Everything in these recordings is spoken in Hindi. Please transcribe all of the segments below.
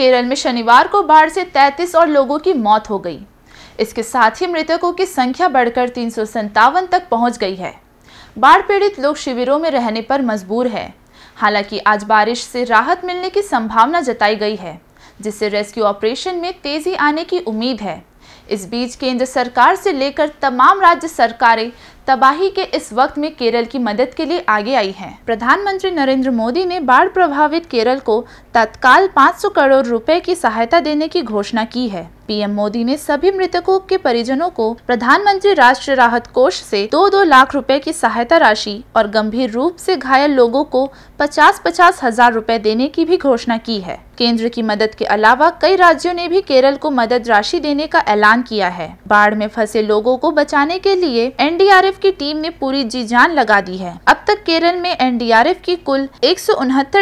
केरल में शनिवार को बाढ़ से 33 और लोगों की मौत हो गई इसके साथ ही मृतकों की संख्या बढ़कर तीन तक पहुंच गई है बाढ़ पीड़ित लोग शिविरों में रहने पर मजबूर है हालांकि आज बारिश से राहत मिलने की संभावना जताई गई है जिससे रेस्क्यू ऑपरेशन में तेजी आने की उम्मीद है इस बीच केंद्र सरकार से लेकर तमाम राज्य सरकारें तबाही के इस वक्त में केरल की मदद के लिए आगे आई है प्रधानमंत्री नरेंद्र मोदी ने बाढ़ प्रभावित केरल को तत्काल 500 करोड़ रुपए की सहायता देने की घोषणा की है पीएम मोदी ने सभी मृतकों के परिजनों को प्रधानमंत्री राष्ट्रीय राहत कोष से दो दो लाख रुपए की सहायता राशि और गंभीर रूप से घायल लोगों को पचास पचास हजार रूपए देने की भी घोषणा की है केंद्र की मदद के अलावा कई राज्यों ने भी केरल को मदद राशि देने का ऐलान किया है बाढ़ में फंसे लोगों को बचाने के लिए एन की टीम ने पूरी जी जान लगा दी है अब तक केरल में एनडीआरएफ की कुल एक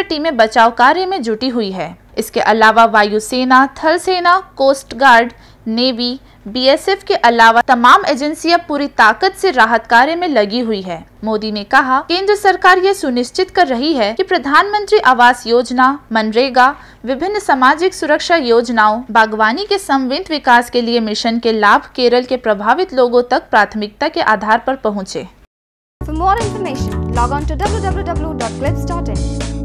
टीमें बचाव कार्य में जुटी हुई है इसके अलावा वायुसेना थल सेना कोस्ट गार्ड नेवी बीएसएफ के अलावा तमाम एजेंसियां पूरी ताकत से राहत कार्य में लगी हुई है मोदी ने कहा केंद्र सरकार ये सुनिश्चित कर रही है कि प्रधानमंत्री आवास योजना मनरेगा विभिन्न सामाजिक सुरक्षा योजनाओं बागवानी के समन्वित विकास के लिए मिशन के लाभ केरल के प्रभावित लोगों तक प्राथमिकता के आधार पर पहुँचे for more information log on to W